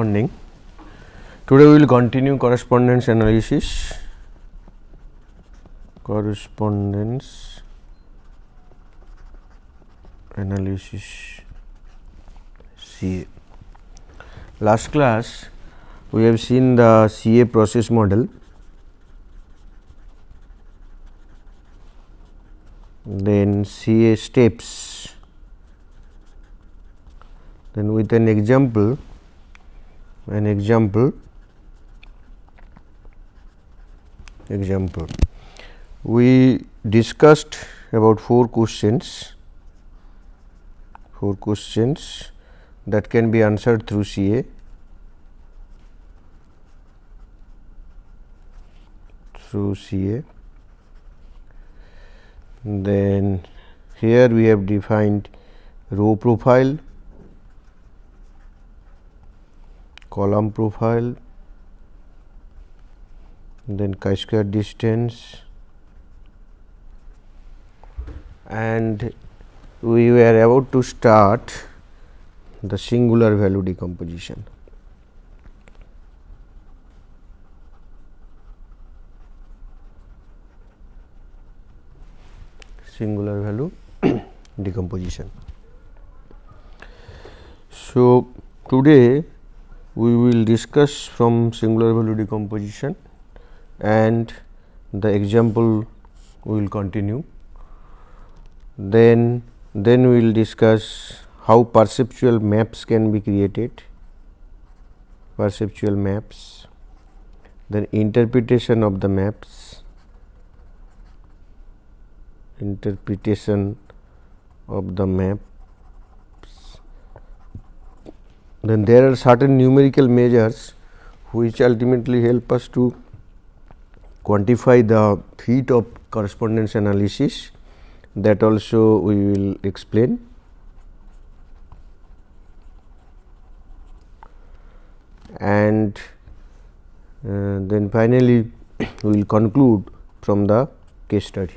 morning. Today we will continue correspondence analysis. Correspondence analysis CA. Last class we have seen the CA process model. then CA steps then with an example an example example we discussed about four questions four questions that can be answered through CA through CA then here we have defined row profile column profile then chi-square distance and we were about to start the singular value decomposition. singular value decomposition. So, today we will discuss from singular value decomposition and the example we will continue. Then, then we will discuss how perceptual maps can be created, perceptual maps, then interpretation of the maps, interpretation of the map, then there are certain numerical measures which ultimately help us to quantify the feat of correspondence analysis that also we will explain. And uh, then finally, we will conclude from the case study.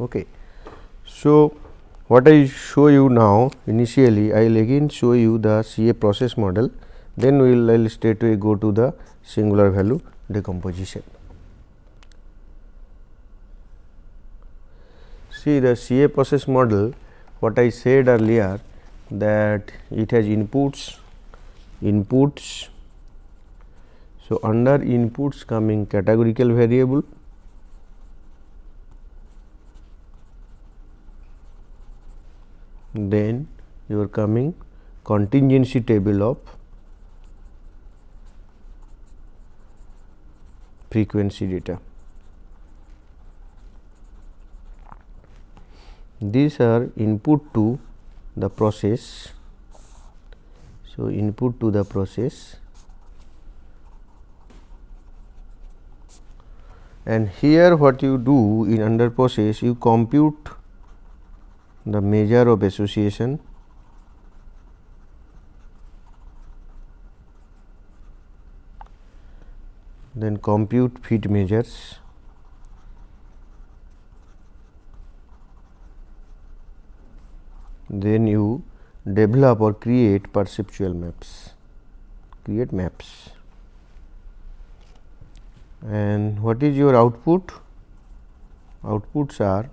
Okay. So, what I show you now initially I will again show you the CA process model then we will I will straight away go to the singular value decomposition. See the CA process model what I said earlier that it has inputs, inputs. So, under inputs coming categorical variable then you are coming contingency table of frequency data. These are input to the process. So, input to the process and here what you do in under process you compute the measure of association then compute fit measures then you develop or create perceptual maps create maps and what is your output outputs are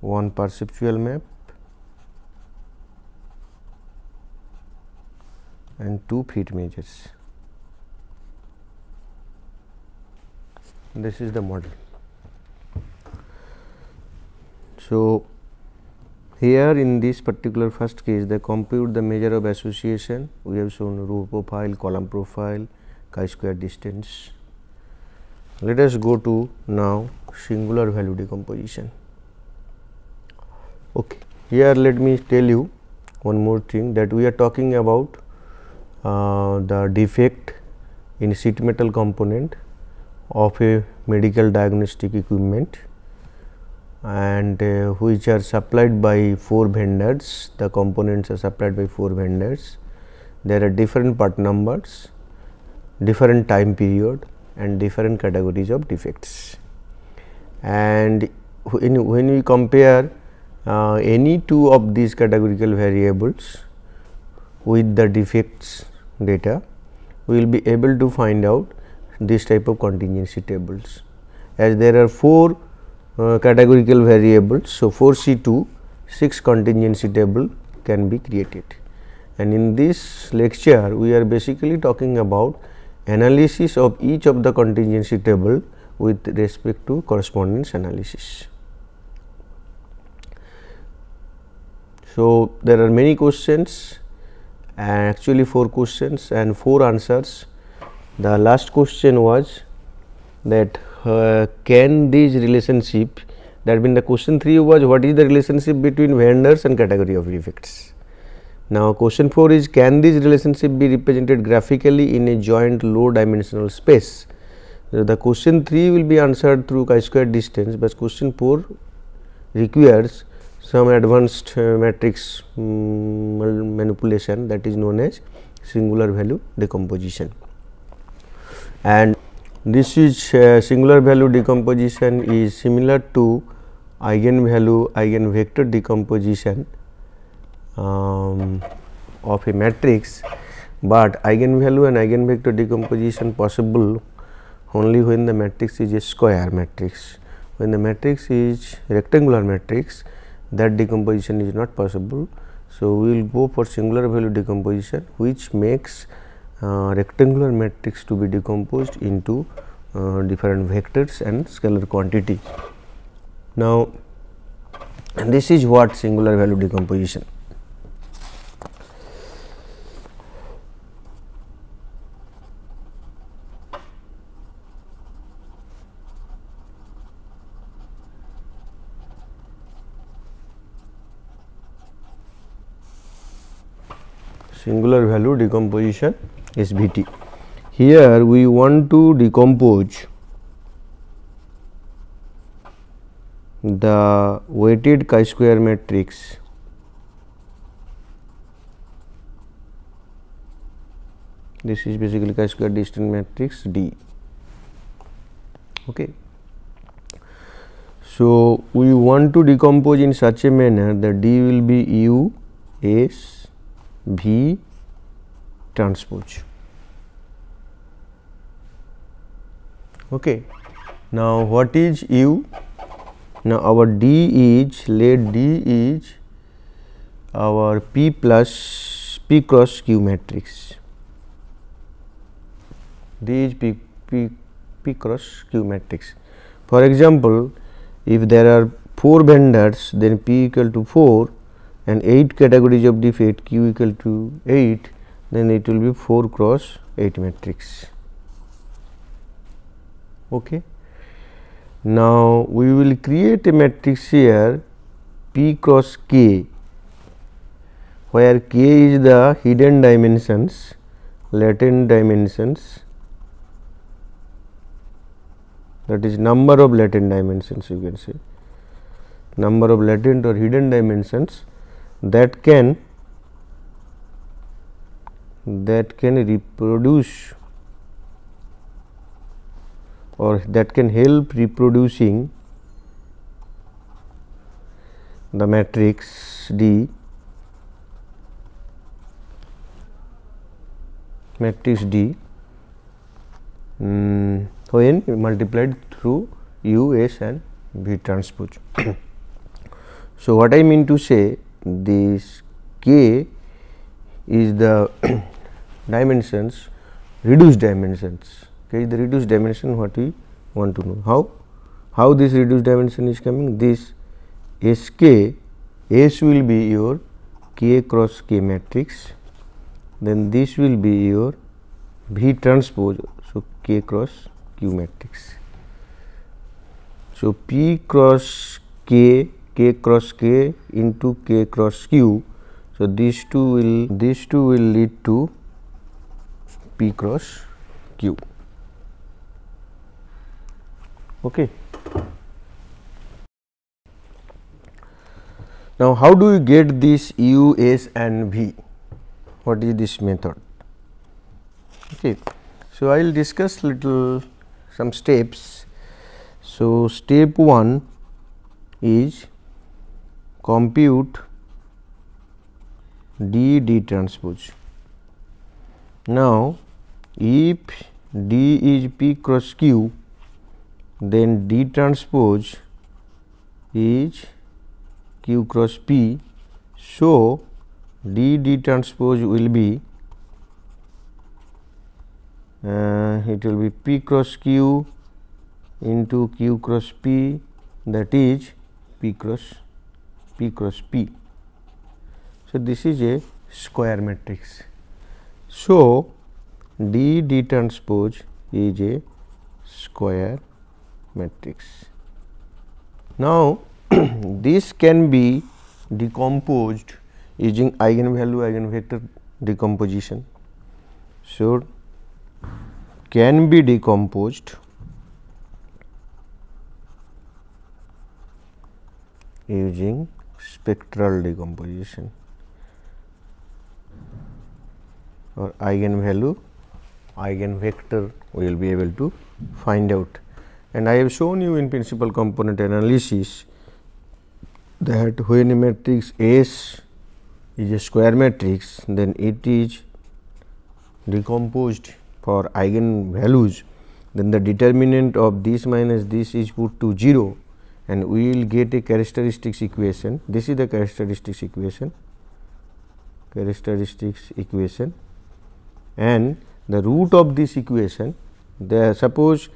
one perceptual map and two feet measures. This is the model. So, here in this particular first case they compute the measure of association we have shown row profile, column profile, chi-square distance. Let us go to now singular value decomposition okay here let me tell you one more thing that we are talking about uh, the defect in sheet metal component of a medical diagnostic equipment and uh, which are supplied by four vendors the components are supplied by four vendors there are different part numbers different time period and different categories of defects and when we compare uh, any two of these categorical variables with the defects data we will be able to find out this type of contingency tables as there are four uh, categorical variables. So, four C 2 6 contingency table can be created and in this lecture we are basically talking about analysis of each of the contingency table with respect to correspondence analysis. So, there are many questions and actually 4 questions and 4 answers. The last question was that uh, can these relationship that means the question 3 was what is the relationship between vendors and category of defects. Now, question 4 is can this relationship be represented graphically in a joint low dimensional space. So, the question 3 will be answered through chi square distance, but question 4 requires some advanced uh, matrix um, manipulation that is known as singular value decomposition. And this is uh, singular value decomposition is similar to eigenvalue eigenvector decomposition um, of a matrix, but eigenvalue and eigenvector decomposition possible only when the matrix is a square matrix. When the matrix is rectangular matrix, that decomposition is not possible. So, we will go for singular value decomposition which makes uh, rectangular matrix to be decomposed into uh, different vectors and scalar quantities. Now, this is what singular value decomposition. singular value decomposition SVT. Here we want to decompose the weighted chi square matrix this is basically chi square distance matrix D okay so we want to decompose in such a manner that D will be U S भि transpose okay ना what is U ना our D is let D is our P plus P cross Q matrix D is P P P cross Q matrix for example if there are four vendors then P equal to four and 8 categories of diff 8 q equal to 8 then it will be 4 cross 8 matrix. Okay. Now, we will create a matrix here P cross K where K is the hidden dimensions, latent dimensions that is number of latent dimensions you can say number of latent or hidden dimensions that can that can reproduce or that can help reproducing the matrix D matrix D um, when multiplied through U S and V transpose. so, what I mean to say this k is the dimensions reduced dimensions okay the reduced dimension what we want to know how how this reduced dimension is coming this S K S will be your k cross k matrix then this will be your v transpose so k cross q matrix so p cross k k cross k into k cross q. So, these two will these two will lead to p cross q. Okay. Now, how do you get this u, s and v? What is this method? Okay. So, I will discuss little some steps. So, step 1 is compute d d transpose. Now, if d is p cross q, then d transpose is q cross p. So, d d transpose will be uh, it will be p cross q into q cross p that is p cross P cross P. So, this is a square matrix. So, D D transpose is a square matrix. Now, this can be decomposed using eigenvalue eigenvector decomposition. So, can be decomposed using spectral decomposition or eigenvalue eigenvector we will be able to find out and I have shown you in principal component analysis that when a matrix S is a square matrix then it is decomposed for eigenvalues then the determinant of this minus this is put to 0 and we will get a characteristics equation. This is the characteristics equation, characteristics equation and the root of this equation, the suppose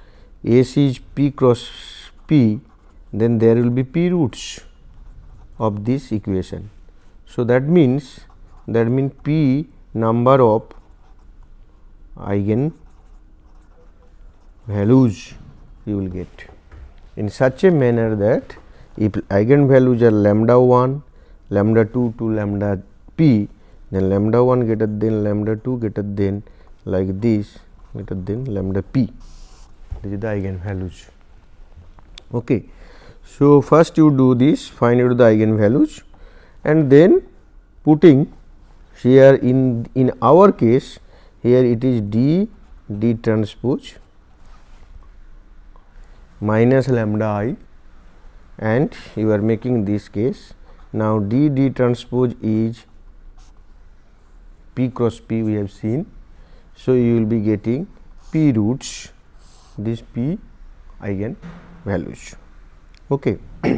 AC is P cross P, then there will be P roots of this equation. So, that means that means P number of eigen values you will get in such a manner that if eigenvalues are lambda 1, lambda 2 to lambda p, then lambda 1 greater than lambda 2 greater than like this greater than lambda p. This is the eigenvalues. Okay. So, first you do this find out the eigenvalues and then putting here in in our case here it is d d transpose minus lambda i and you are making this case. Now, d d transpose is p cross p we have seen. So, you will be getting p roots this p eigen values. Okay.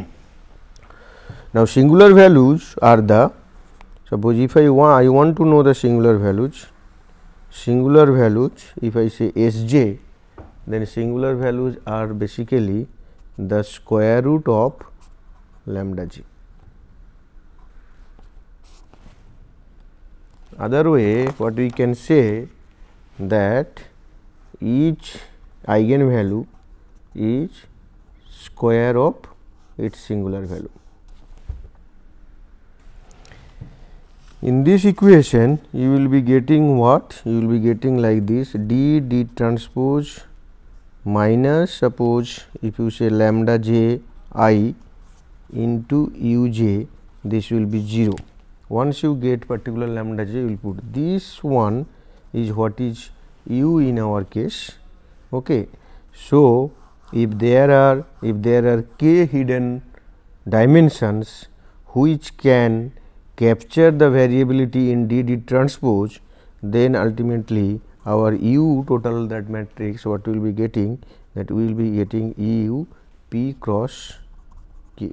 now, singular values are the suppose if I want I want to know the singular values singular values if I say s j then singular values are basically the square root of lambda g. Other way what we can say that each eigenvalue is square of its singular value. In this equation you will be getting what? You will be getting like this d d transpose minus suppose if you say lambda j i into u j this will be 0. Once you get particular lambda j you will put this one is what is u in our case. Okay. So, if there are if there are k hidden dimensions which can capture the variability in d d transpose then ultimately our u total that matrix what we will be getting that we will be getting eu p cross k.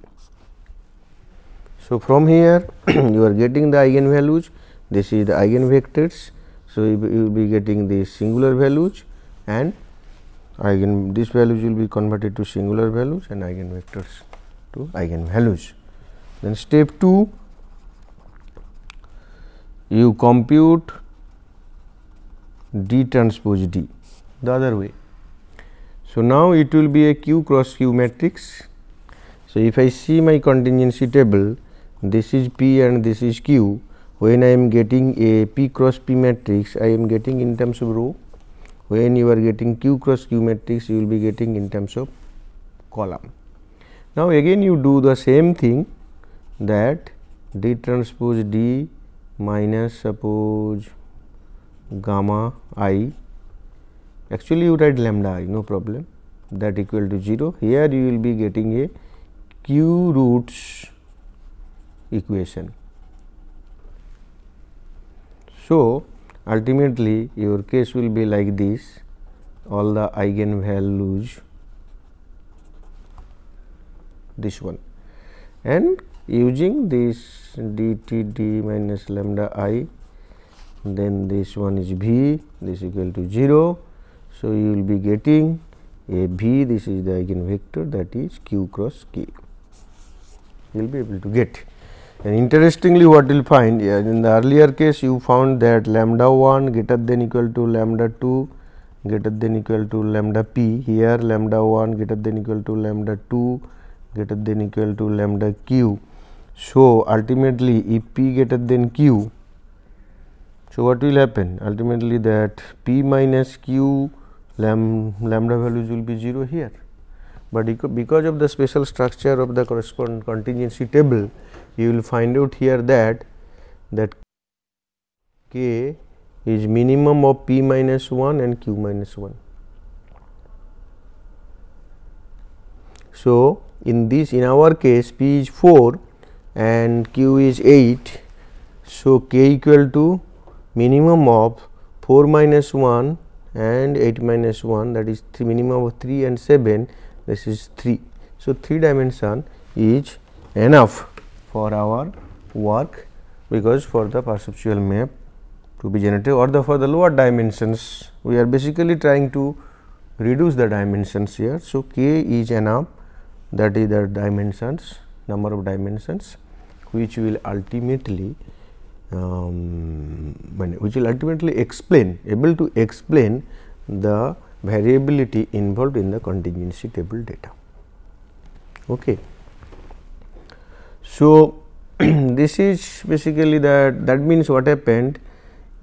So, from here you are getting the eigenvalues this is the eigenvectors. So, you will be getting the singular values and eigen This values will be converted to singular values and eigenvectors to eigenvalues. Then step 2 you compute d transpose d the other way. So, now it will be a q cross q matrix. So, if I see my contingency table this is p and this is q when I am getting a p cross p matrix I am getting in terms of row when you are getting q cross q matrix you will be getting in terms of column. Now, again you do the same thing that d transpose d minus suppose gamma i actually you write lambda i no problem that equal to 0 here you will be getting a q roots equation. So, ultimately your case will be like this all the eigenvalues this one and using this d t d minus lambda i then this one is V this equal to 0. So, you will be getting a V this is the eigenvector that is q cross k you will be able to get. And interestingly what you will find in the earlier case you found that lambda 1 greater than equal to lambda 2 greater than equal to lambda p here lambda 1 greater than equal to lambda 2 greater than equal to lambda q. So, ultimately if p greater than q so, what will happen ultimately that p minus q lam, lambda values will be 0 here, but because of the special structure of the corresponding contingency table you will find out here that that k is minimum of p minus 1 and q minus 1. So, in this in our case p is 4 and q is 8. So, k equal to minimum of 4 minus 1 and 8 minus 1 that is 3 minimum of 3 and 7 this is 3. So, 3 dimension is enough for our work because for the perceptual map to be generated or the for the lower dimensions we are basically trying to reduce the dimensions here. So, k is enough that is the dimensions number of dimensions which will ultimately um, which will ultimately explain able to explain the variability involved in the contingency table data. Okay. So, this is basically that that means what happened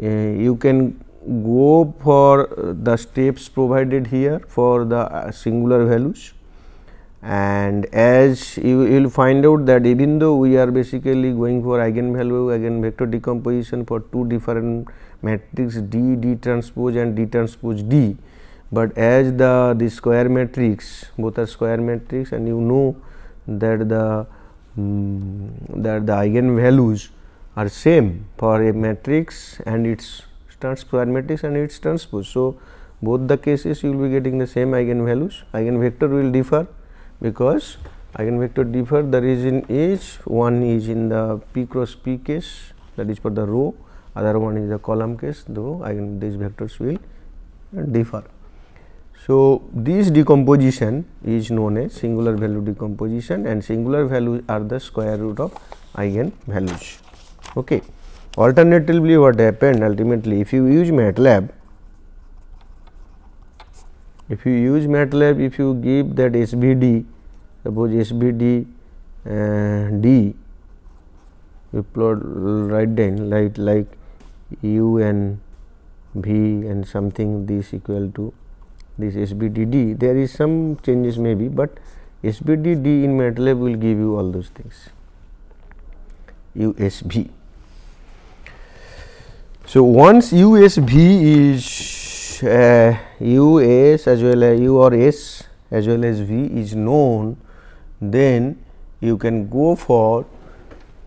uh, you can go for the steps provided here for the singular values and as you, you will find out that even though we are basically going for eigenvalue eigenvector decomposition for two different matrix D D transpose and D transpose D, but as the the square matrix both are square matrix and you know that the um, that the eigenvalues are same for a matrix and its square matrix and its transpose. So, both the cases you will be getting the same eigenvalues eigenvector will differ because eigenvector differ the region is one is in the p cross p case that is for the row other one is the column case though eigen these vectors will differ. So, this decomposition is known as singular value decomposition and singular values are the square root of eigenvalues. Okay. Alternatively, what happened ultimately if you use MATLAB if you use MATLAB, if you give that SBD, suppose SBD uh, D, you plot right down like like U and V and something this equal to this D. There is some changes maybe, but D in MATLAB will give you all those things. USB. So once USB is uh, u s as well as u or s as well as v is known then you can go for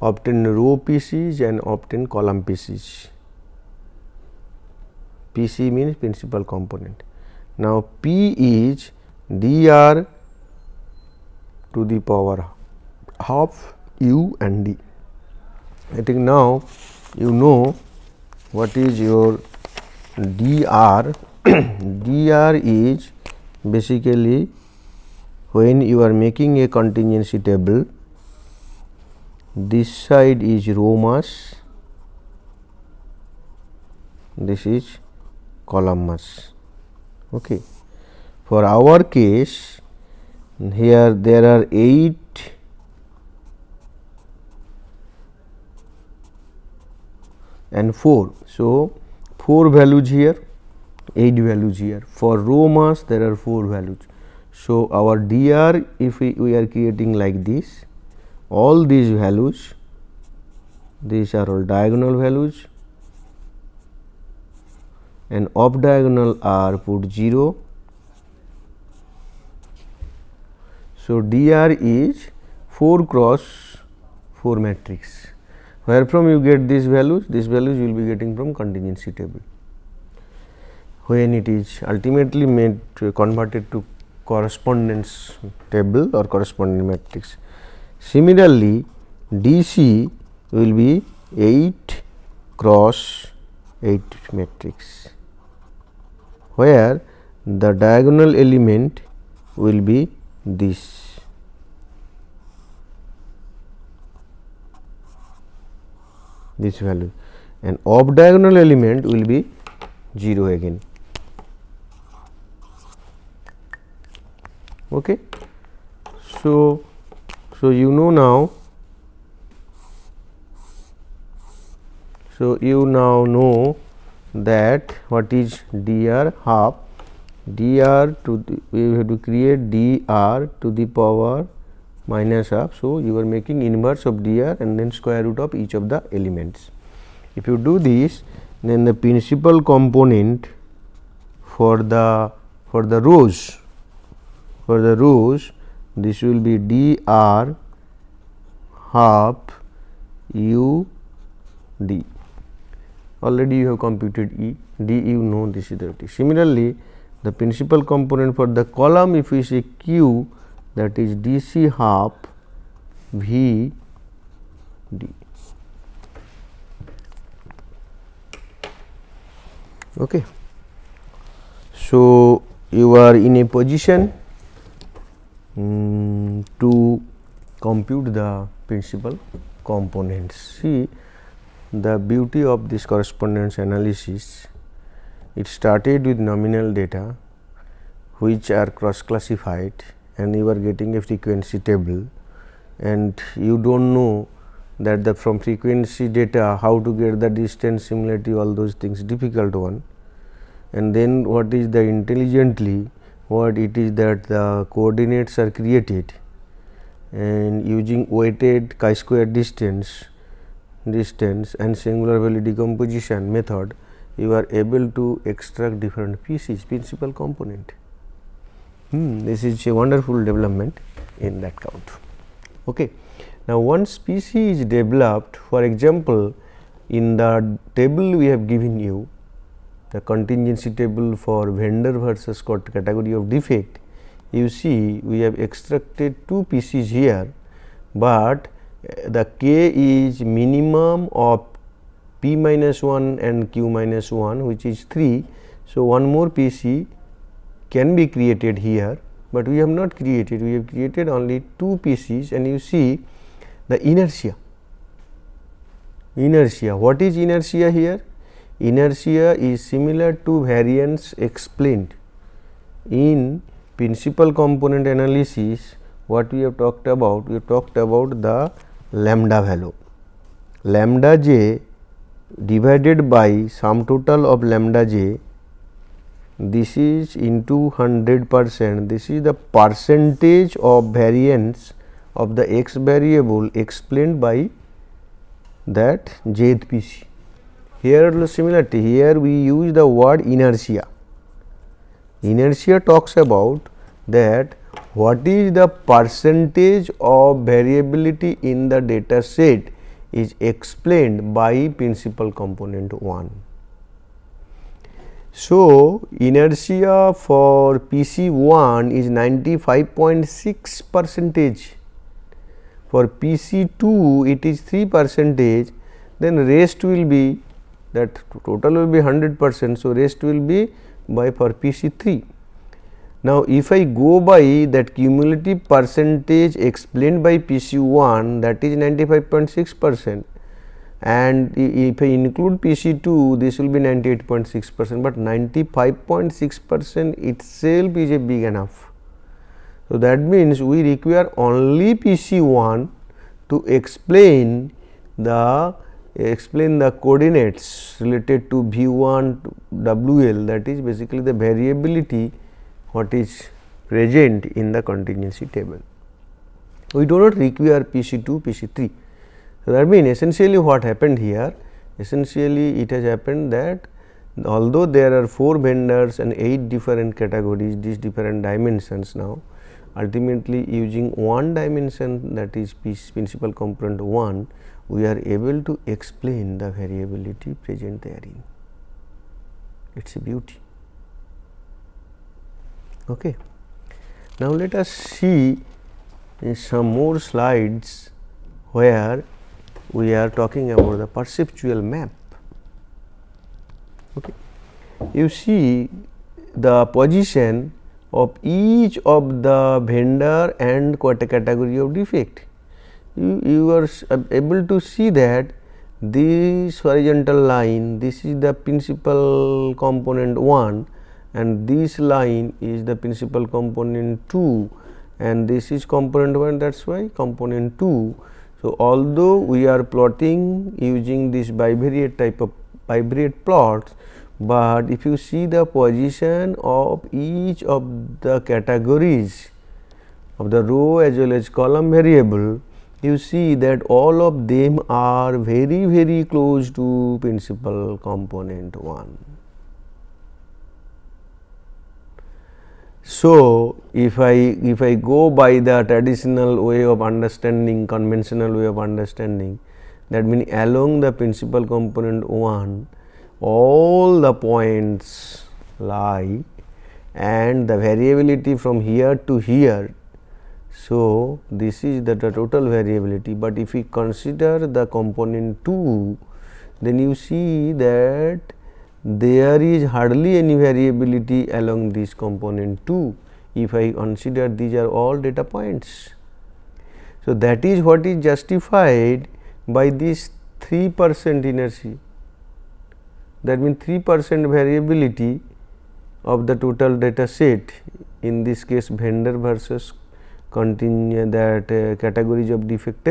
obtain row pieces and obtain column pieces pc means principal component now p is dr to the power half u and d i think now you know what is your dr dr is basically when you are making a contingency table this side is rho mass this is column mass okay for our case here there are 8 and 4 so 4 values here 8 values here for rho mass there are 4 values. So, our dr if we, we are creating like this all these values these are all diagonal values and off diagonal are put 0. So, dr is 4 cross 4 matrix where from you get these values these values you will be getting from contingency table when it is ultimately made converted to correspondence table or corresponding matrix similarly dc will be 8 cross 8 matrix where the diagonal element will be this this value and off diagonal element will be 0 again. Okay. So, so you know now, so you now know that what is dr half dr to the, we have to create dr to the power minus half. So, you are making inverse of dr and then square root of each of the elements. If you do this then the principal component for the for the rows for the rows this will be dr half u d already you have computed e d you know this is the similarly the principal component for the column if we say q that is dc half v d okay so you are in a position um, to compute the principal components see the beauty of this correspondence analysis it started with nominal data which are cross classified and you are getting a frequency table and you do not know that the from frequency data how to get the distance similarity all those things difficult one and then what is the intelligently what it is that the coordinates are created and using weighted chi-square distance distance and singular value decomposition method you are able to extract different pieces principal component Hmm, this is a wonderful development in that count. Okay. Now, once PC is developed, for example, in the table we have given you the contingency table for vendor versus category of defect, you see we have extracted two PCs here, but eh, the k is minimum of p minus 1 and q minus 1 which is 3. So, one more PC can be created here, but we have not created, we have created only two pieces and you see the inertia. Inertia, what is inertia here? Inertia is similar to variance explained in principal component analysis what we have talked about, we have talked about the lambda value. Lambda j divided by sum total of lambda j this is into 100 percent this is the percentage of variance of the x variable explained by that jthpc here similarity here we use the word inertia inertia talks about that what is the percentage of variability in the data set is explained by principal component 1 so, inertia for PC1 is 95.6 percentage, for PC2 it is 3 percentage, then rest will be that total will be 100 percent. So, rest will be by for PC3. Now, if I go by that cumulative percentage explained by PC1 that is 95.6 percent, and if I include PC2 this will be 98.6 percent, but 95.6 percent itself is a big enough. So, that means we require only PC1 to explain the explain the coordinates related to V1 to WL that is basically the variability what is present in the contingency table. We do not require PC2, PC3 so, that means essentially what happened here essentially it has happened that although there are 4 vendors and 8 different categories these different dimensions now ultimately using one dimension that is principal component 1 we are able to explain the variability present therein it is a beauty. Okay. Now, let us see some more slides where we are talking about the perceptual map. Okay. You see the position of each of the vendor and category of defect. You, you are able to see that this horizontal line this is the principal component 1 and this line is the principal component 2 and this is component 1 that is why component 2 so, although we are plotting using this bivariate type of bivariate plots, but if you see the position of each of the categories of the row as well as column variable, you see that all of them are very very close to principal component 1. So, if I if I go by the traditional way of understanding conventional way of understanding that means along the principal component 1 all the points lie and the variability from here to here. So, this is the, the total variability, but if we consider the component 2 then you see that there is hardly any variability along this component 2 if I consider these are all data points. So, that is what is justified by this 3 percent inertia that means 3 percent variability of the total data set in this case vendor versus continue that uh, categories of defect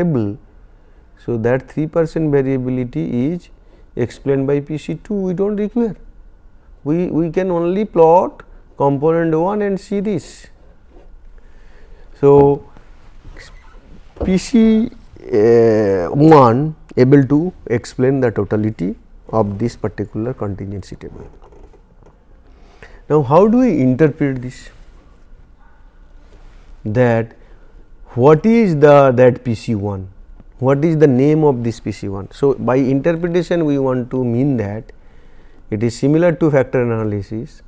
So, that 3 percent variability is explained by PC2 we do not require. We, we can only plot component 1 and see this. So, PC uh, 1 able to explain the totality of this particular contingency table. Now, how do we interpret this? That what is the that PC 1? what is the name of this PC1. So, by interpretation we want to mean that it is similar to factor analysis,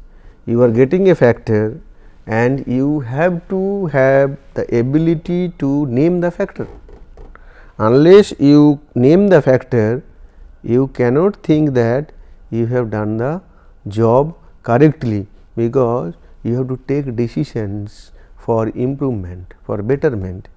you are getting a factor and you have to have the ability to name the factor. Unless you name the factor, you cannot think that you have done the job correctly because you have to take decisions for improvement, for betterment.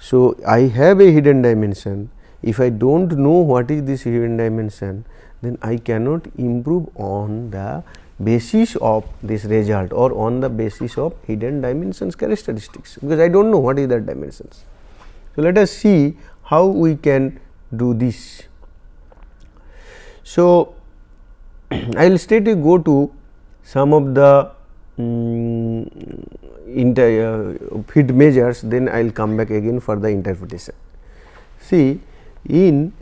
So, I have a hidden dimension. If I do not know what is this hidden dimension, then I cannot improve on the basis of this result or on the basis of hidden dimensions characteristics, because I do not know what is that dimensions. So, let us see how we can do this. So, I will straight go to some of the Mm, inter uh, measures then I will come back again for the interpretation. See in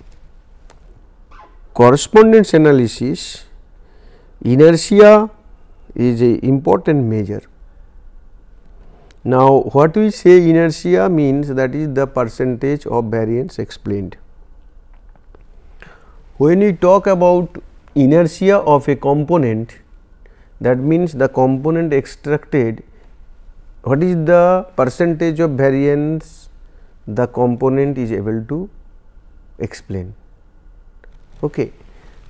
correspondence analysis inertia is a important measure. Now, what we say inertia means that is the percentage of variance explained. When we talk about inertia of a component that means the component extracted what is the percentage of variance the component is able to explain. Okay.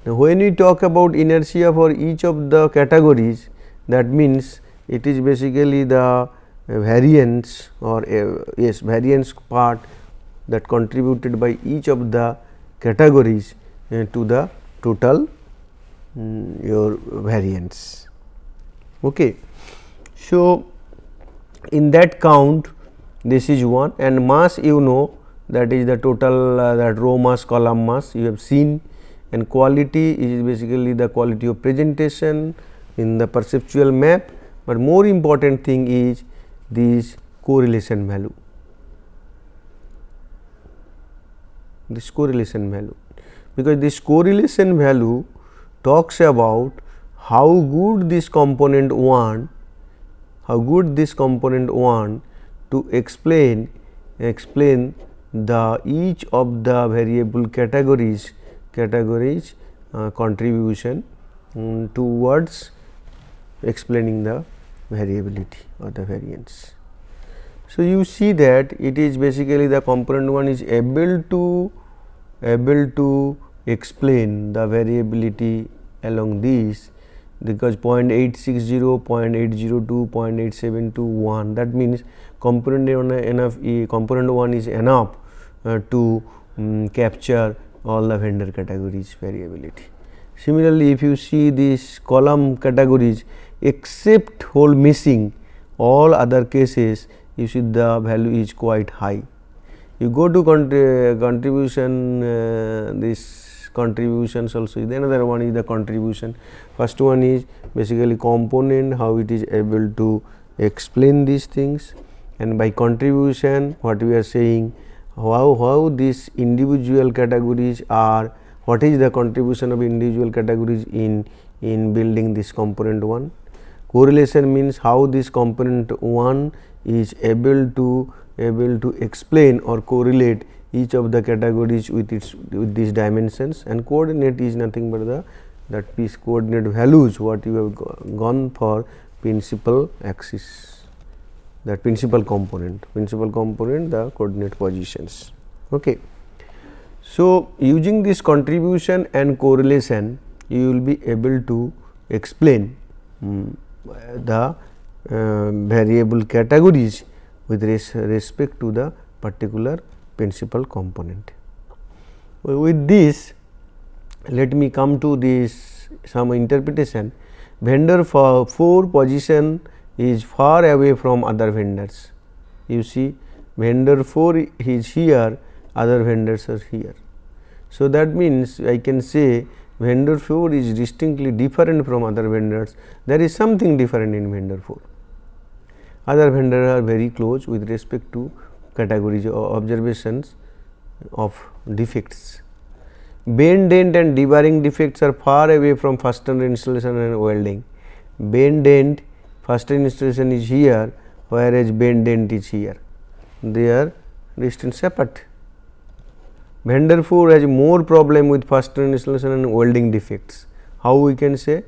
Now, when we talk about inertia for each of the categories that means it is basically the uh, variance or uh, yes variance part that contributed by each of the categories uh, to the total um, your variance. Okay. So, in that count this is one and mass you know that is the total uh, that row mass column mass you have seen and quality is basically the quality of presentation in the perceptual map, but more important thing is this correlation value this correlation value because this correlation value talks about how good this component 1 how good this component 1 to explain explain the each of the variable categories categories uh, contribution um, towards explaining the variability or the variance. So, you see that it is basically the component 1 is able to able to explain the variability along these because 0.860, 0 0.802, 0.8721 that means component one enough component one is enough uh, to um, capture all the vendor categories variability. Similarly, if you see this column categories except whole missing all other cases you see the value is quite high. You go to contribution uh, this contributions also is Another one is the contribution. First one is basically component, how it is able to explain these things and by contribution what we are saying how, how these individual categories are what is the contribution of individual categories in in building this component 1 correlation means how this component 1 is able to able to explain or correlate each of the categories with its with these dimensions and coordinate is nothing but the that piece coordinate values what you have go, gone for principal axis that principal component principal component the coordinate positions okay so using this contribution and correlation you will be able to explain um, the uh, variable categories with res respect to the particular principal component. With this let me come to this some interpretation vendor for 4 position is far away from other vendors. You see vendor 4 is here other vendors are here. So, that means I can say vendor 4 is distinctly different from other vendors there is something different in vendor 4. Other vendors are very close with respect to categories of uh, observations of defects. Bend dent and debarring defects are far away from fastener installation and welding. Bend dent fastener installation is here whereas bend dent is here. They are distance apart. four has more problem with fastener installation and welding defects. How we can say?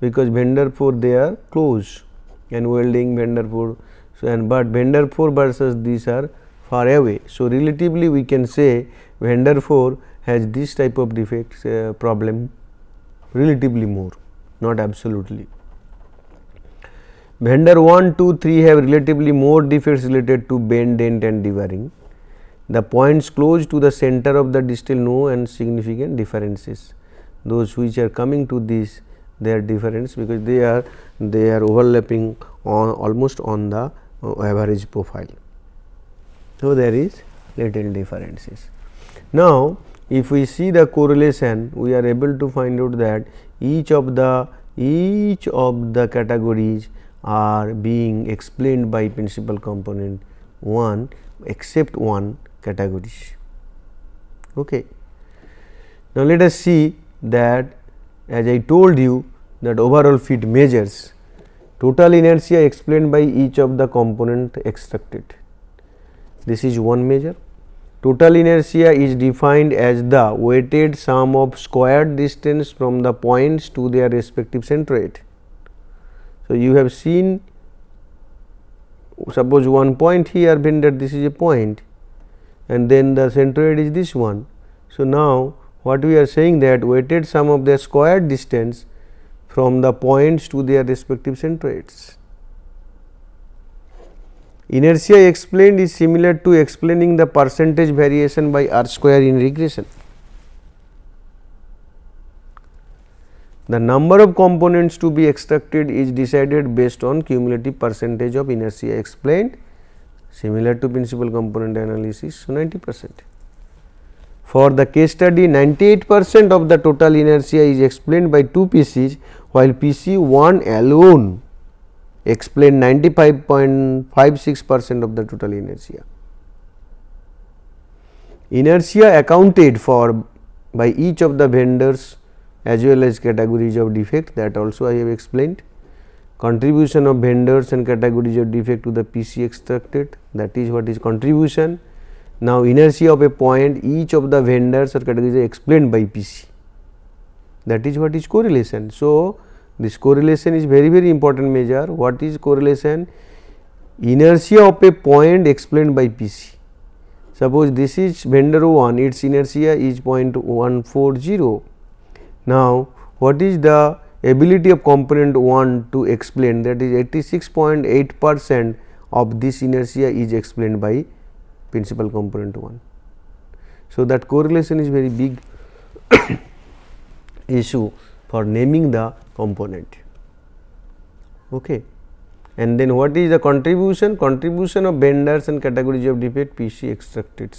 Because four they are close and welding four So, and but four versus these are far away. So, relatively we can say vendor 4 has this type of defects uh, problem relatively more not absolutely. Vendor 1, 2, 3 have relatively more defects related to bend, dent and devouring. The points close to the center of the distal no and significant differences. Those which are coming to this their difference because they are they are overlapping on almost on the uh, average profile. So, there is little differences. Now, if we see the correlation we are able to find out that each of the each of the categories are being explained by principal component 1 except one categories. Okay. Now, let us see that as I told you that overall fit measures total inertia explained by each of the component extracted. This is one measure. Total inertia is defined as the weighted sum of squared distance from the points to their respective centroid. So, you have seen suppose one point here been that this is a point and then the centroid is this one. So, now what we are saying that weighted sum of the squared distance from the points to their respective centroids. Inertia explained is similar to explaining the percentage variation by r square in regression. The number of components to be extracted is decided based on cumulative percentage of inertia explained similar to principal component analysis so 90 percent. For the case study 98 percent of the total inertia is explained by 2 PCs while PC 1 alone explain 95.56 percent of the total inertia. Inertia accounted for by each of the vendors as well as categories of defect that also I have explained. Contribution of vendors and categories of defect to the PC extracted that is what is contribution. Now, inertia of a point each of the vendors or categories are explained by PC that is what is correlation. So, this correlation is very very important measure. What is correlation? Inertia of a point explained by PC. Suppose this is vendor one. its inertia is 0.140. Now, what is the ability of component 1 to explain that is 86.8 percent of this inertia is explained by principal component 1. So, that correlation is very big issue for naming the component. Okay. And then what is the contribution? Contribution of vendors and categories of defect PC extracted.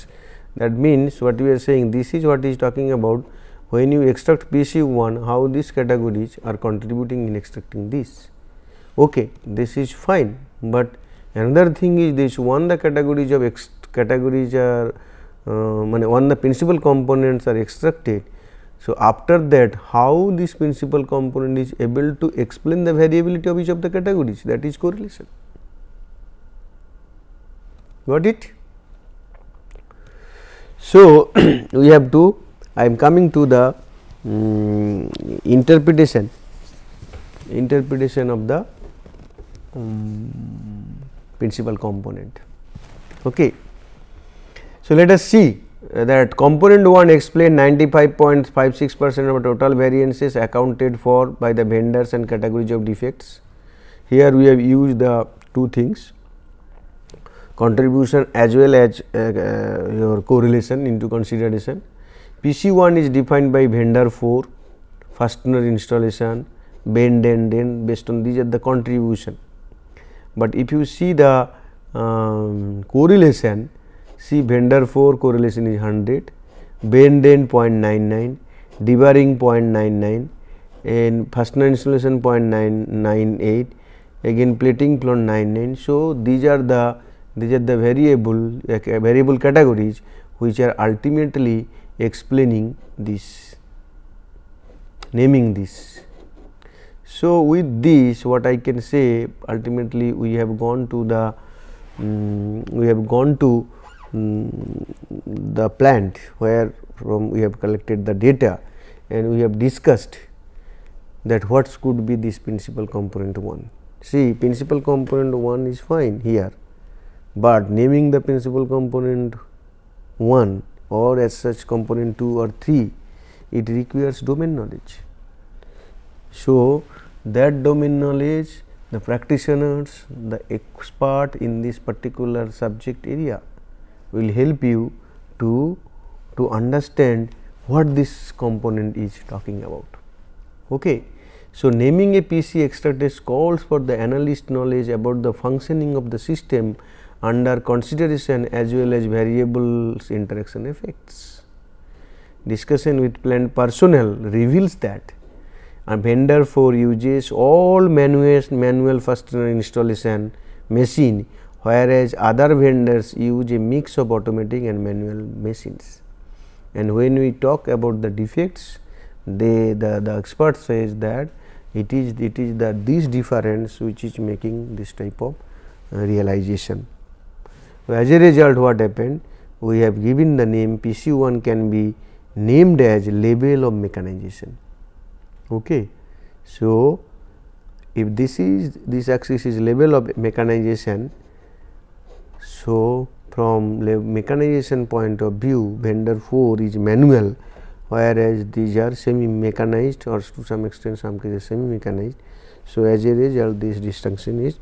That means, what we are saying this is what is talking about when you extract PC 1 how these categories are contributing in extracting this. Okay, this is fine, but another thing is this one the categories of categories are uh, one the principal components are extracted so, after that how this principal component is able to explain the variability of each of the categories that is correlation. Got it? So, we have to I am coming to the um, interpretation interpretation of the um, principal component. Okay. So, let us see that component 1 explained 95.56 percent of total variances accounted for by the vendors and categories of defects. Here we have used the two things contribution as well as uh, uh, your correlation into consideration. PC 1 is defined by vendor 4, fastener installation, bend and then based on these are the contribution. But if you see the um, correlation See vendor 4 correlation is 100, Benden 0.99, debarring 0.99, and fastener insulation 0.998, again plating 0.99. So, these are the these are the variable uh, variable categories which are ultimately explaining this naming this. So, with this what I can say ultimately we have gone to the um, we have gone to the plant where from we have collected the data and we have discussed that what could be this principal component 1. See principal component 1 is fine here, but naming the principal component 1 or as such component 2 or 3 it requires domain knowledge. So, that domain knowledge the practitioners the expert in this particular subject area will help you to to understand what this component is talking about. Okay. So, naming a PC extra test calls for the analyst knowledge about the functioning of the system under consideration as well as variables interaction effects. Discussion with plant personnel reveals that a vendor for uses all manual, manual first installation machine whereas other vendors use a mix of automatic and manual machines. And when we talk about the defects, they the, the expert says that it is it is that this difference which is making this type of uh, realization. So, as a result what happened? We have given the name PC 1 can be named as level of mechanization. Okay. So, if this is this axis is level of mechanization so, from the mechanization point of view vendor 4 is manual whereas these are semi mechanized or to some extent some cases semi mechanized. So, as a result this distinction is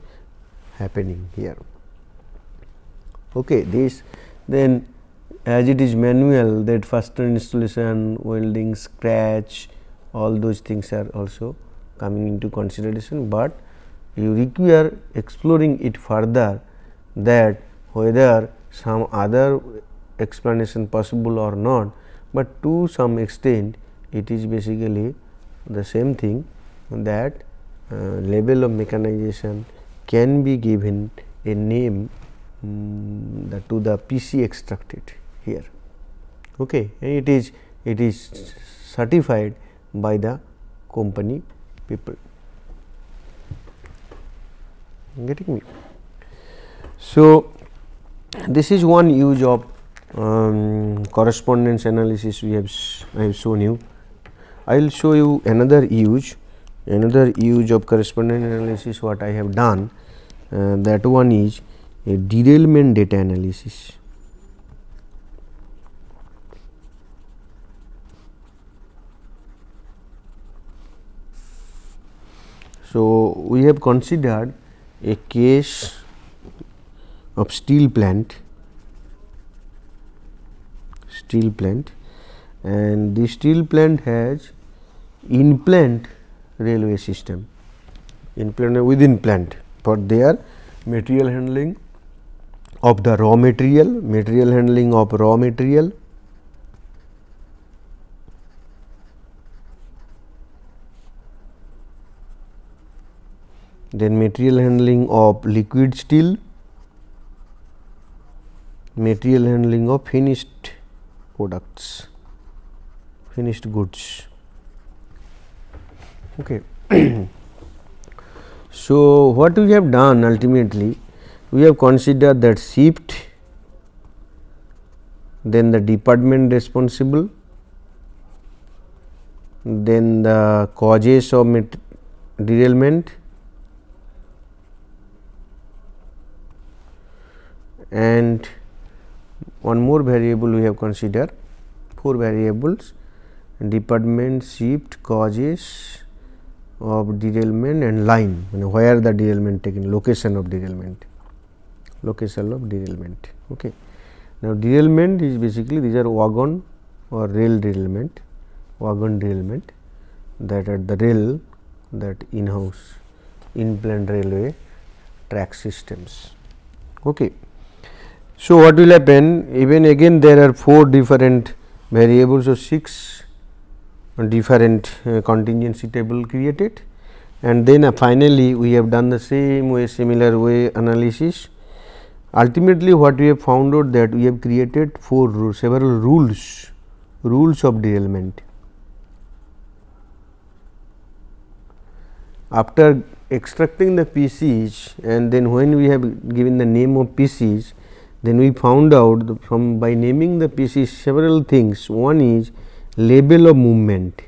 happening here. Okay, this then as it is manual that faster installation, welding, scratch all those things are also coming into consideration, but you require exploring it further that whether some other explanation possible or not, but to some extent it is basically the same thing that uh, level of mechanization can be given a name um, the, to the PC extracted here. Okay, and it is it is certified by the company people. Getting me? So, this is one use of um, correspondence analysis we have I have shown you. I will show you another use, another use of correspondence analysis what I have done uh, that one is a derailment data analysis. So, we have considered a case of steel plant steel plant and the steel plant has in-plant railway system in-plant within plant for their material handling of the raw material, material handling of raw material then material handling of liquid steel material handling of finished products finished goods okay so what we have done ultimately we have considered that shift then the department responsible then the causes of derailment and one more variable we have considered four variables department shift causes of derailment and line where the derailment taken location of derailment location of derailment okay now derailment is basically these are wagon or rail derailment wagon derailment that at the rail that in house in plan railway track systems okay so, what will happen even again there are 4 different variables or 6 different uh, contingency table created and then uh, finally, we have done the same way similar way analysis. Ultimately, what we have found out that we have created 4 several rules, rules of derailment. After extracting the PCs and then when we have given the name of PCs, then we found out from by naming the pieces several things. One is label of movement.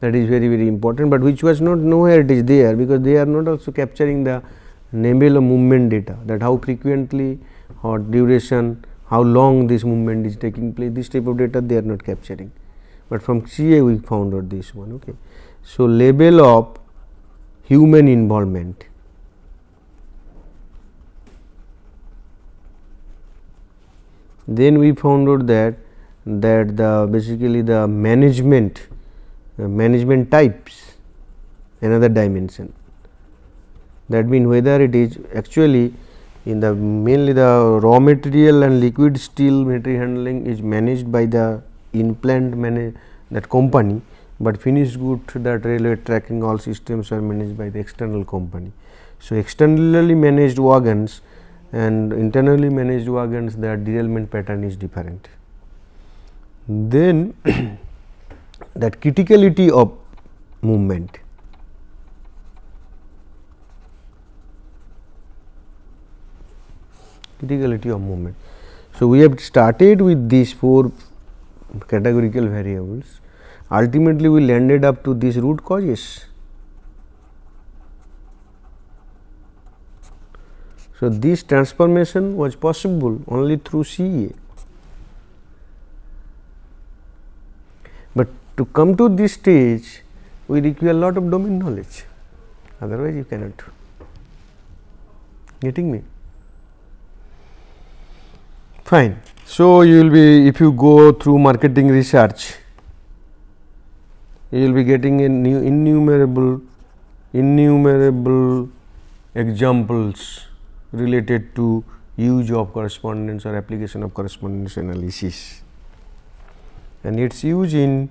That is very very important, but which was not nowhere it is there because they are not also capturing the label of movement data that how frequently or duration, how long this movement is taking place, this type of data they are not capturing. But from CA we found out this one. Okay. So, label of human involvement. Then we found out that that the basically the management uh, management types another dimension that mean whether it is actually in the mainly the raw material and liquid steel material handling is managed by the implant manage that company, but finished good that railway tracking all systems are managed by the external company. So, externally managed wagons and internally managed wagons their derailment pattern is different. Then that criticality of movement criticality of movement. So, we have started with these four categorical variables ultimately we landed up to these root causes So, this transformation was possible only through CA. But to come to this stage, we require a lot of domain knowledge, otherwise you cannot. Getting me? Fine. So, you will be if you go through marketing research, you will be getting a new innumerable, innumerable examples related to use of correspondence or application of correspondence analysis. And its use in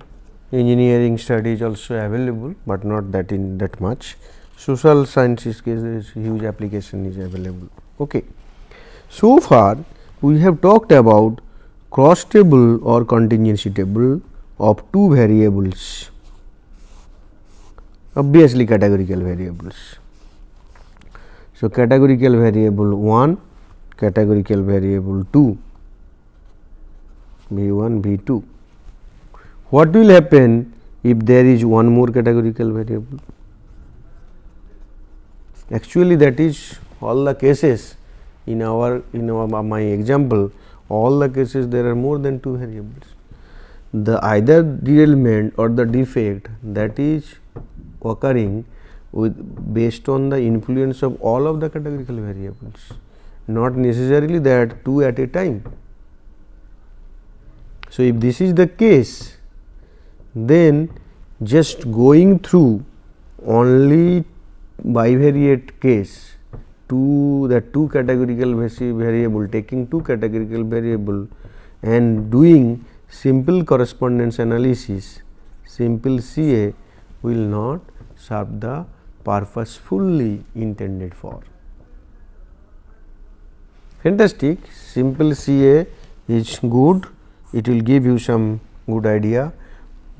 engineering studies also available, but not that in that much. Social sciences case is huge application is available. Okay. So far, we have talked about cross table or contingency table of two variables, obviously categorical variables. So, categorical variable 1, categorical variable 2, V 1, V 2. What will happen if there is one more categorical variable? Actually, that is all the cases in our in our my example all the cases there are more than two variables the either derailment or the defect that is occurring with based on the influence of all of the categorical variables not necessarily that two at a time. So, if this is the case then just going through only bivariate case to the two categorical variable taking two categorical variable and doing simple correspondence analysis simple CA will not serve the purposefully intended for. Fantastic, simple CA is good, it will give you some good idea.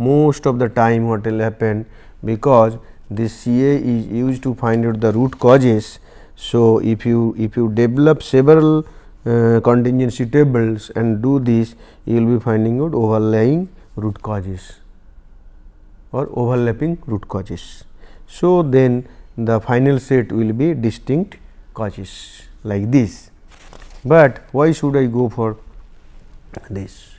Most of the time what will happen because this CA is used to find out the root causes. So, if you if you develop several uh, contingency tables and do this, you will be finding out overlying root causes or overlapping root causes. So, then the final set will be distinct causes like this, but why should I go for this?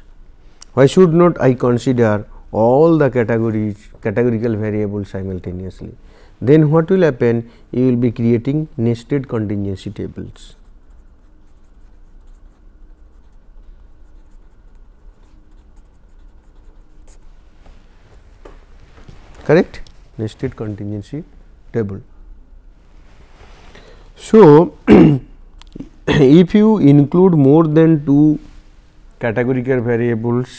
Why should not I consider all the categories categorical variables simultaneously? Then what will happen? You will be creating nested contingency tables. correct nested contingency table. So, if you include more than two categorical variables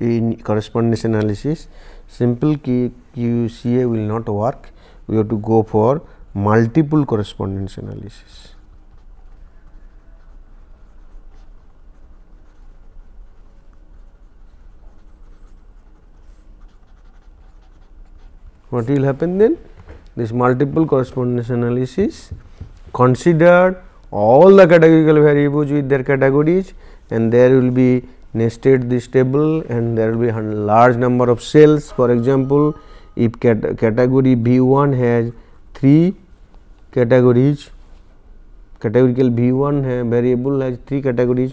in correspondence analysis, simple QCA will not work. We have to go for multiple correspondence analysis. What will happen then? This multiple correspondence analysis considered all the categorical variables with their categories and there will be nested this table and there will be a large number of cells. For example, if cat category B 1 has 3 categories, categorical B 1 variable has 3 categories,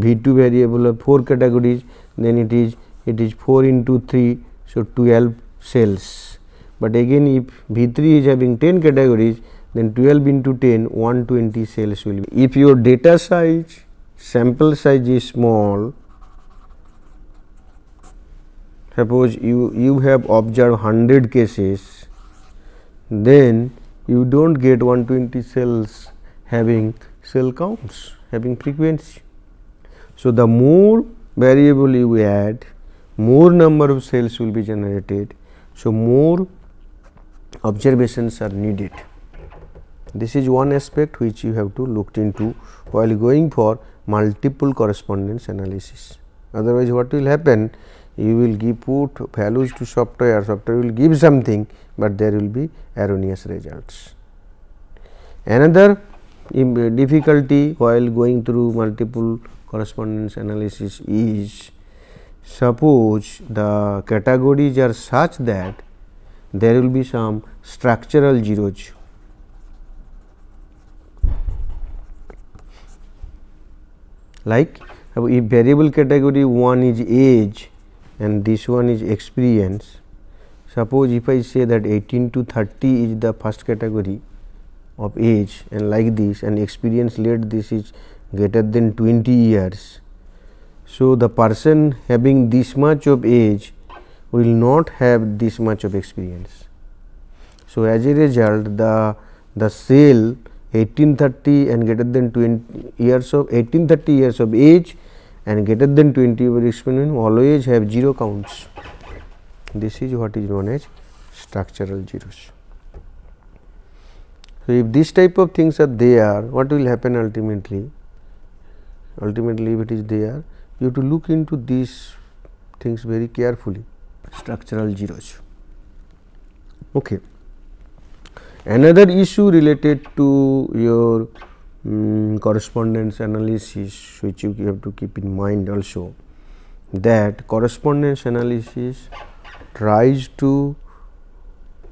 B 2 variable has 4 categories, then it is it is 4 into 3, so 12 cells. But again if V3 is having 10 categories then 12 into 10 120 cells will be. If your data size sample size is small suppose you, you have observed 100 cases then you do not get 120 cells having cell counts having frequency. So, the more variable you add more number of cells will be generated. So, more observations are needed. This is one aspect which you have to look into while going for multiple correspondence analysis. Otherwise, what will happen? You will give put values to software, software will give something, but there will be erroneous results. Another uh, difficulty while going through multiple correspondence analysis is suppose the categories are such that there will be some structural zeros. Like if variable category 1 is age and this one is experience, suppose if I say that 18 to 30 is the first category of age and like this and experience let this is greater than 20 years. So, the person having this much of age will not have this much of experience. So, as a result the the sale 1830 and greater than 20 years of 1830 years of age and greater than 20 year experience always have 0 counts. This is what is known as structural zeros. So, if this type of things are there, what will happen ultimately? Ultimately, if it is there, you have to look into these things very carefully structural zeros. Okay. Another issue related to your um, correspondence analysis which you have to keep in mind also that correspondence analysis tries to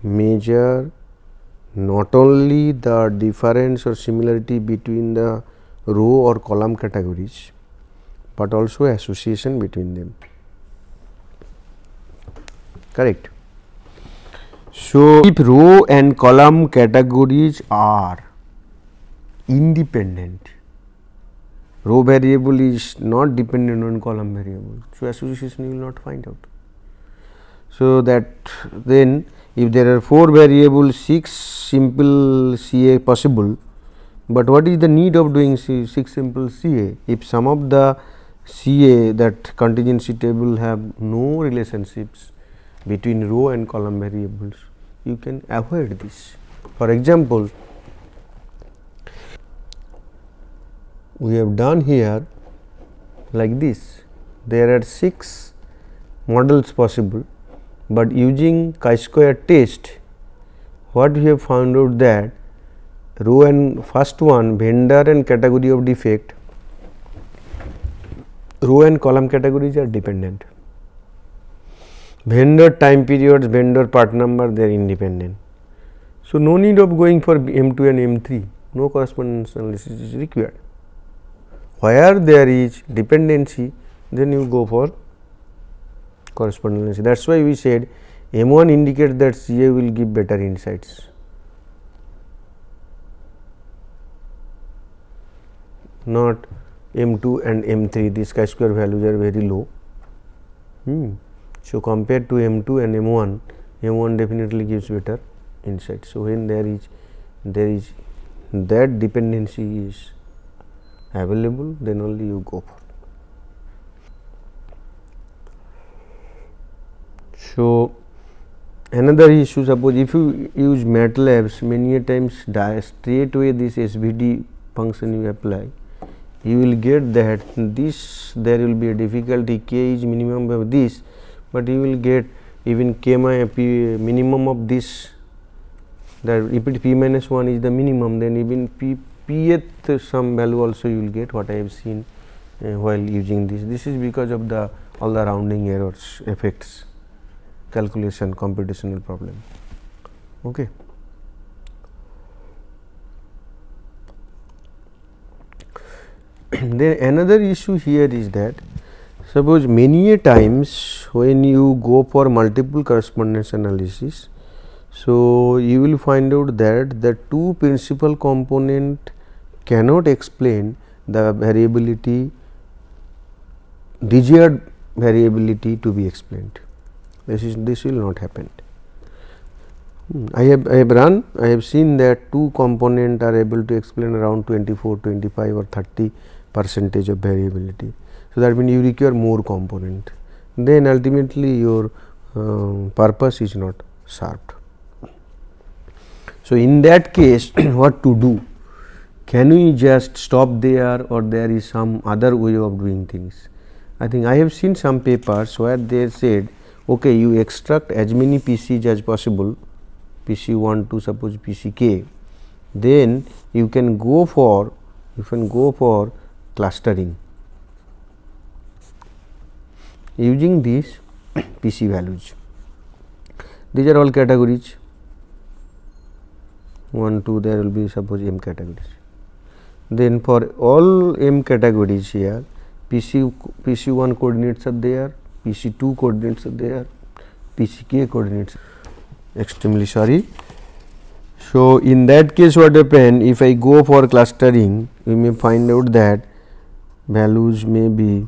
measure not only the difference or similarity between the row or column categories, but also association between them correct. So, if row and column categories are independent, row variable is not dependent on column variable. So, association you will not find out. So, that then if there are 4 variables 6 simple CA possible, but what is the need of doing 6 simple CA if some of the CA that contingency table have no relationships between row and column variables you can avoid this for example we have done here like this there are six models possible but using chi-square test what we have found out that row and first one vendor and category of defect row and column categories are dependent vendor time periods, vendor part number they are independent. So, no need of going for M2 and M3, no correspondence analysis is required. Where there is dependency, then you go for correspondence analysis. That is why we said M1 indicates that CA will give better insights. not m2 and m3 these chi square values are very low hmm. So, compared to M 2 and M 1, M 1 definitely gives better insight. So, when there is there is that dependency is available then only you go for. So, another issue suppose if you use MATLAB many times straight away this SVD function you apply you will get that this there will be a difficulty k is minimum of this but you will get even kma p minimum of this that if it p minus 1 is the minimum then even p pth some value also you will get what I have seen uh, while using this. This is because of the all the rounding errors effects calculation computational problem. Okay. then another issue here is that Suppose many a times when you go for multiple correspondence analysis, so you will find out that the two principal component cannot explain the variability desired variability to be explained. This is this will not happen. Hmm, I have I have run I have seen that two component are able to explain around 24, 25 or 30 percentage of variability. So, that means you require more component then ultimately your uh, purpose is not served. So, in that case what to do? Can we just stop there or there is some other way of doing things? I think I have seen some papers where they said okay you extract as many PCs as possible PC 1 to suppose PC k then you can go for you can go for clustering using these PC values. These are all categories 1, 2 there will be suppose m categories. Then for all m categories here PC, PC1 coordinates are there, PC2 coordinates are there, PCK coordinates. Extremely sorry. So, in that case what happen if I go for clustering we may find out that values may be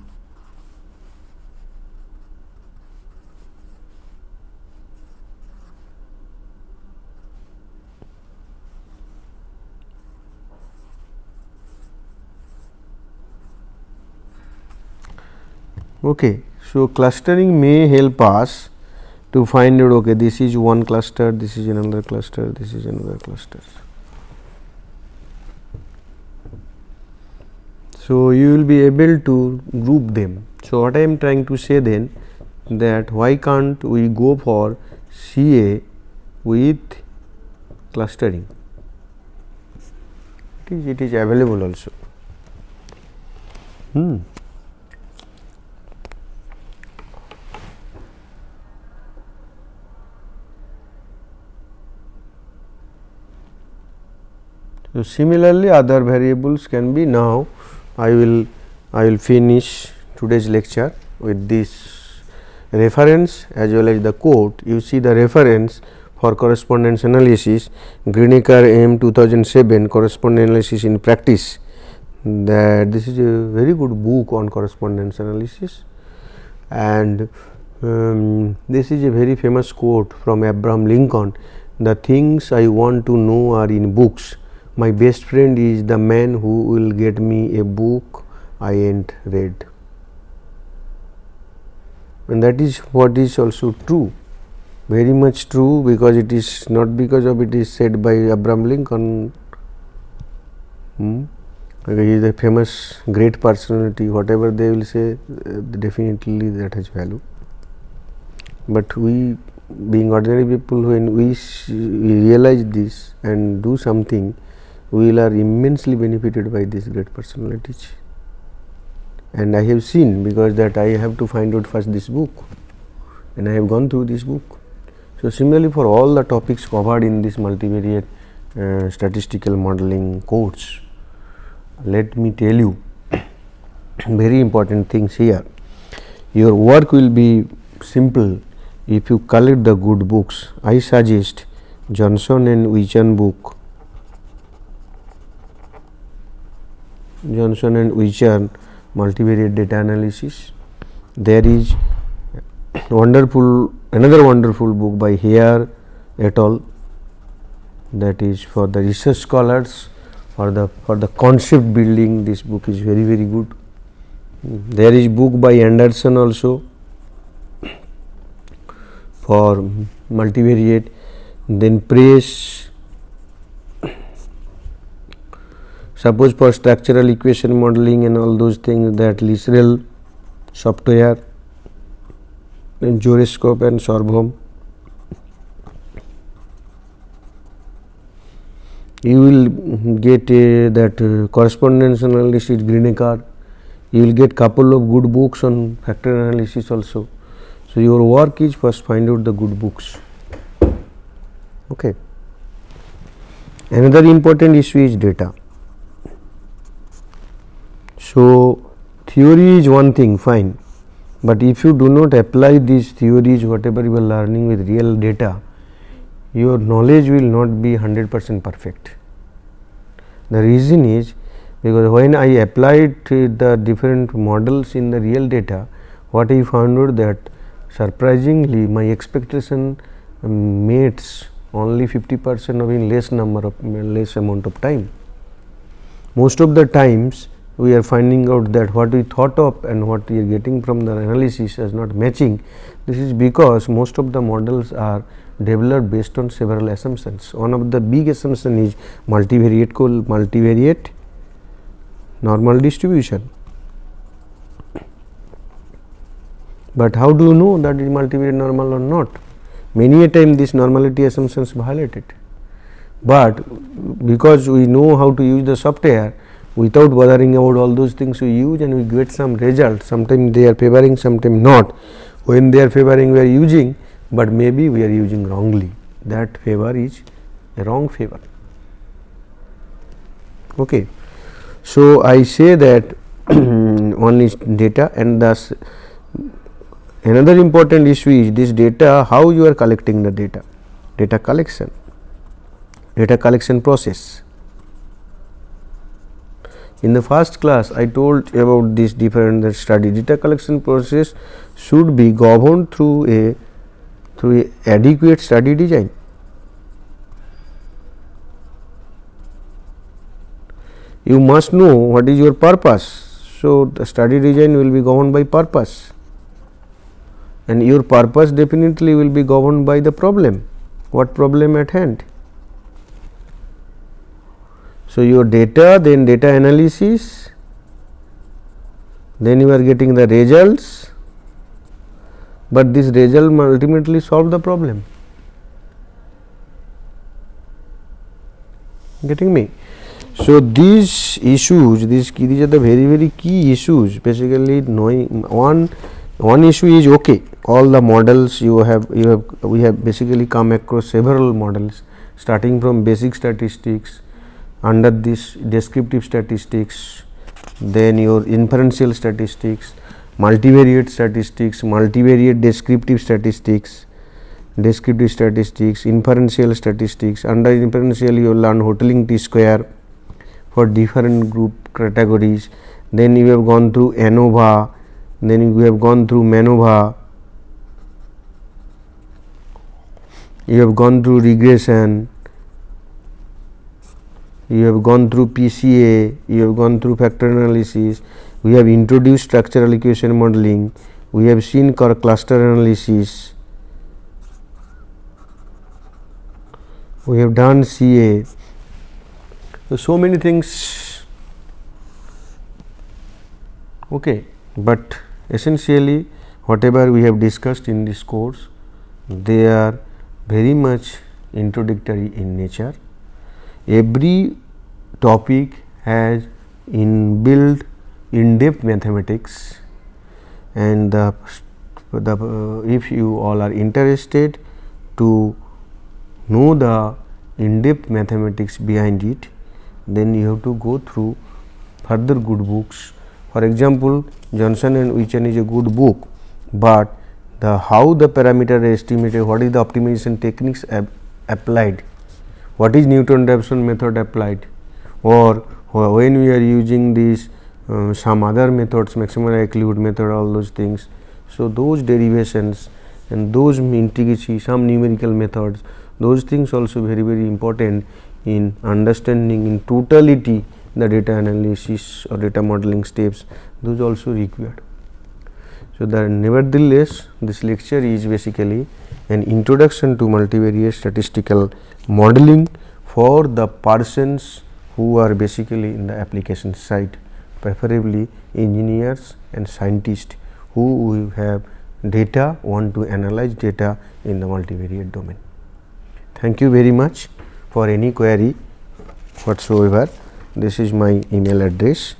Okay. So, clustering may help us to find out okay, this is one cluster, this is another cluster, this is another cluster. So, you will be able to group them. So, what I am trying to say then that why can't we go for CA with clustering? It is, it is available also. Hmm. So, similarly other variables can be now I will I will finish today's lecture with this reference as well as the quote you see the reference for correspondence analysis Greenacre M 2007 correspondence analysis in practice that this is a very good book on correspondence analysis and um, this is a very famous quote from Abraham Lincoln the things I want to know are in books my best friend is the man who will get me a book I ain't read. And that is what is also true, very much true because it is not because of it is said by Abraham Lincoln. Hmm? He is a famous great personality, whatever they will say, uh, definitely that has value. But we being ordinary people when we, we realize this and do something will are immensely benefited by these great personalities and I have seen because that I have to find out first this book and I have gone through this book. So, similarly for all the topics covered in this multivariate uh, statistical modeling course, let me tell you very important things here. Your work will be simple if you collect the good books. I suggest Johnson and Wichon book Johnson and Wichern multivariate data analysis. There is wonderful another wonderful book by Hare et al that is for the research scholars for the for the concept building this book is very very good. There is book by Anderson also for multivariate then Press Suppose for structural equation modeling and all those things that LISREL, software and gyroscope and sorbom you will get uh, that uh, correspondence analysis Greenacre. you will get couple of good books on factor analysis also so your work is first find out the good books okay another important issue is data so, theory is one thing fine, but if you do not apply these theories whatever you are learning with real data, your knowledge will not be 100 percent perfect. The reason is because when I applied the different models in the real data, what I found out that surprisingly my expectation meets um, only 50 percent of in less number of less amount of time. Most of the times we are finding out that what we thought of and what we are getting from the analysis is not matching. This is because most of the models are developed based on several assumptions. One of the big assumption is multivariate called multivariate normal distribution. But how do you know that is multivariate normal or not? Many a time this normality assumptions violated, but because we know how to use the software without bothering about all those things we use and we get some result sometimes they are favoring sometimes not when they are favoring we are using but maybe we are using wrongly that favor is a wrong favor okay so i say that one is data and thus another important issue is this data how you are collecting the data data collection data collection process in the first class, I told about this different study. Data collection process should be governed through a through a adequate study design. You must know what is your purpose. So, the study design will be governed by purpose and your purpose definitely will be governed by the problem, what problem at hand. So, your data then data analysis then you are getting the results, but this result ultimately solve the problem. Getting me? So, these issues these key these are the very very key issues basically knowing one one issue is okay all the models you have you have we have basically come across several models starting from basic statistics under this descriptive statistics, then your inferential statistics, multivariate statistics, multivariate descriptive statistics, descriptive statistics, inferential statistics. Under inferential, you learn Hotelling t square for different group categories. Then you have gone through ANOVA, then you have gone through MANOVA, you have gone through regression, you have gone through PCA, you have gone through factor analysis, we have introduced structural equation modeling, we have seen cluster analysis, we have done CA. So, so many things, okay. but essentially whatever we have discussed in this course, they are very much introductory in nature every topic has inbuilt in-depth mathematics and the, the uh, if you all are interested to know the in-depth mathematics behind it then you have to go through further good books for example johnson and Wichen is a good book but the how the parameter estimated what is the optimization techniques applied what is Newton Raphson method applied or when we are using these uh, some other methods maximal likelihood method all those things. So, those derivations and those integrity some numerical methods those things also very very important in understanding in totality the data analysis or data modeling steps those also required. So, the nevertheless this lecture is basically an introduction to multivariate statistical modeling for the persons who are basically in the application side preferably engineers and scientists who have data want to analyze data in the multivariate domain. Thank you very much for any query whatsoever this is my email address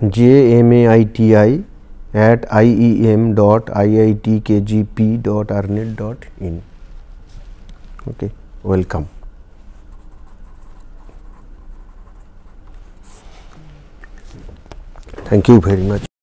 jmaiti at iem dot iitkgp dot arnold dot in. Okay. Welcome. Thank you very much.